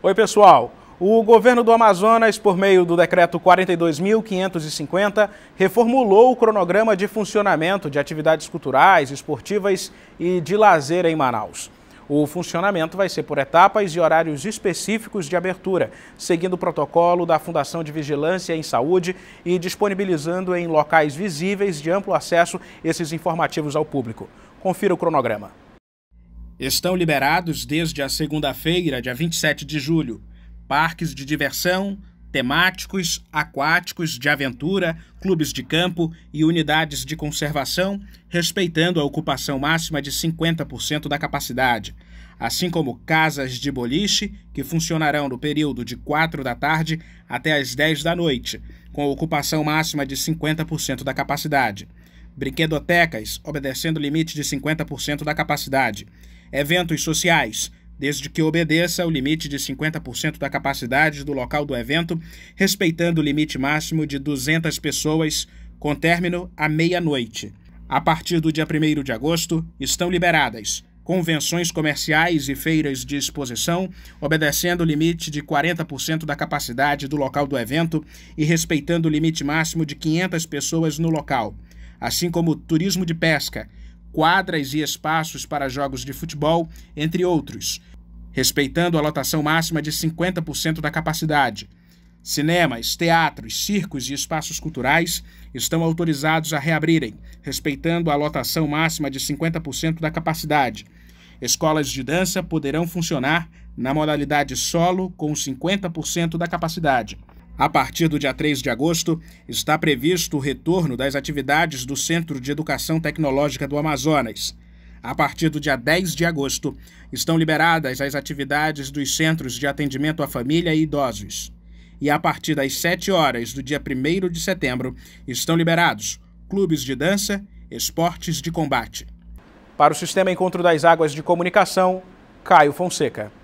Oi, pessoal. O governo do Amazonas, por meio do decreto 42.550, reformulou o cronograma de funcionamento de atividades culturais, esportivas e de lazer em Manaus. O funcionamento vai ser por etapas e horários específicos de abertura, seguindo o protocolo da Fundação de Vigilância em Saúde e disponibilizando em locais visíveis de amplo acesso esses informativos ao público. Confira o cronograma. Estão liberados desde a segunda-feira, dia 27 de julho, parques de diversão, temáticos, aquáticos, de aventura, clubes de campo e unidades de conservação, respeitando a ocupação máxima de 50% da capacidade, assim como casas de boliche, que funcionarão no período de 4 da tarde até as 10 da noite, com ocupação máxima de 50% da capacidade. Brinquedotecas, obedecendo limite de 50% da capacidade eventos sociais, desde que obedeça ao limite de 50% da capacidade do local do evento, respeitando o limite máximo de 200 pessoas, com término à meia-noite. A partir do dia 1 de agosto, estão liberadas convenções comerciais e feiras de exposição, obedecendo o limite de 40% da capacidade do local do evento e respeitando o limite máximo de 500 pessoas no local, assim como turismo de pesca, quadras e espaços para jogos de futebol, entre outros, respeitando a lotação máxima de 50% da capacidade. Cinemas, teatros, circos e espaços culturais estão autorizados a reabrirem, respeitando a lotação máxima de 50% da capacidade. Escolas de dança poderão funcionar na modalidade solo com 50% da capacidade. A partir do dia 3 de agosto, está previsto o retorno das atividades do Centro de Educação Tecnológica do Amazonas. A partir do dia 10 de agosto, estão liberadas as atividades dos Centros de Atendimento à Família e Idosos. E a partir das 7 horas do dia 1 de setembro, estão liberados clubes de dança, esportes de combate. Para o Sistema Encontro das Águas de Comunicação, Caio Fonseca.